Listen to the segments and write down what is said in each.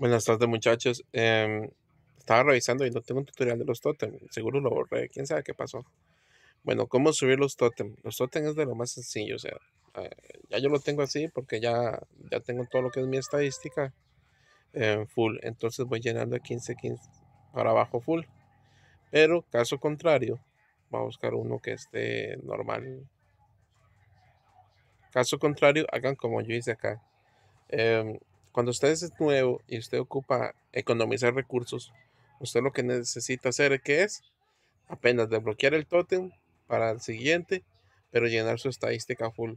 Buenas tardes, muchachos. Em, estaba revisando y no tengo un tutorial de los totem. Seguro lo borré. ¿Quién sabe qué pasó? Bueno, ¿cómo subir los totem? Los totem es de lo más sencillo. O sea, eh, ya yo lo tengo así porque ya, ya tengo todo lo que es mi estadística full. Entonces voy llenando de 15, 15 para abajo full. Pero caso contrario, va a buscar uno que esté normal. Caso contrario, hagan como yo hice acá. Eh, cuando usted es nuevo y usted ocupa economizar recursos, usted lo que necesita hacer que es apenas desbloquear el tótem para el siguiente, pero llenar su estadística full.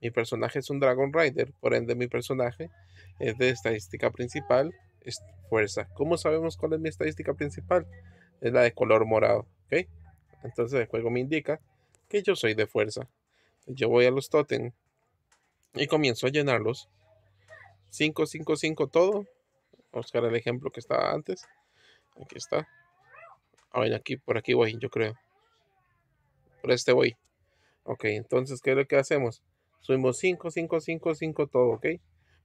Mi personaje es un Dragon Rider, por ende mi personaje es de estadística principal, es fuerza. ¿Cómo sabemos cuál es mi estadística principal? Es la de color morado, ¿ok? Entonces el juego me indica que yo soy de fuerza. Yo voy a los totem. y comienzo a llenarlos 5, 5, 5 todo. Vamos buscar el ejemplo que estaba antes. Aquí está. Ah, aquí, por aquí voy, yo creo. Por este voy. Ok, entonces, ¿qué es lo que hacemos? Subimos 5, 5, 5, 5 todo, ¿ok?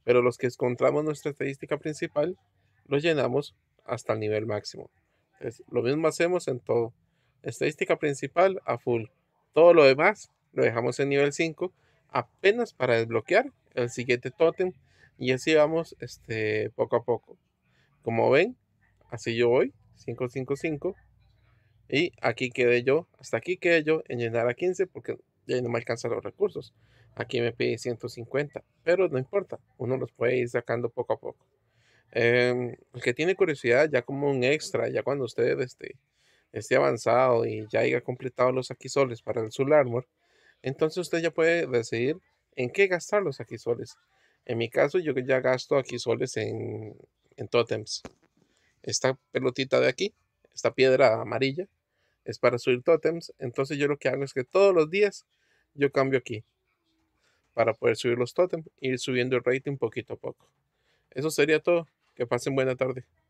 Pero los que encontramos nuestra estadística principal, los llenamos hasta el nivel máximo. lo mismo hacemos en todo. Estadística principal a full. Todo lo demás lo dejamos en nivel 5 apenas para desbloquear el siguiente tótem y así vamos este, poco a poco. Como ven, así yo voy, 555. Y aquí quedé yo, hasta aquí quedé yo en llenar a 15 porque ya no me alcanzan los recursos. Aquí me pide 150, pero no importa, uno los puede ir sacando poco a poco. Em, el que tiene curiosidad, ya como un extra, ya cuando usted esté, esté avanzado y ya haya completado los aquisoles para el Soul Armor, entonces usted ya puede decidir en qué gastar los aquisoles. En mi caso, yo ya gasto aquí soles en, en Esta pelotita de aquí, esta piedra amarilla, es para subir totems. Entonces yo lo que hago es que todos los días yo cambio aquí para poder subir los totems ir subiendo el rating poquito a poco. Eso sería todo. Que pasen buena tarde.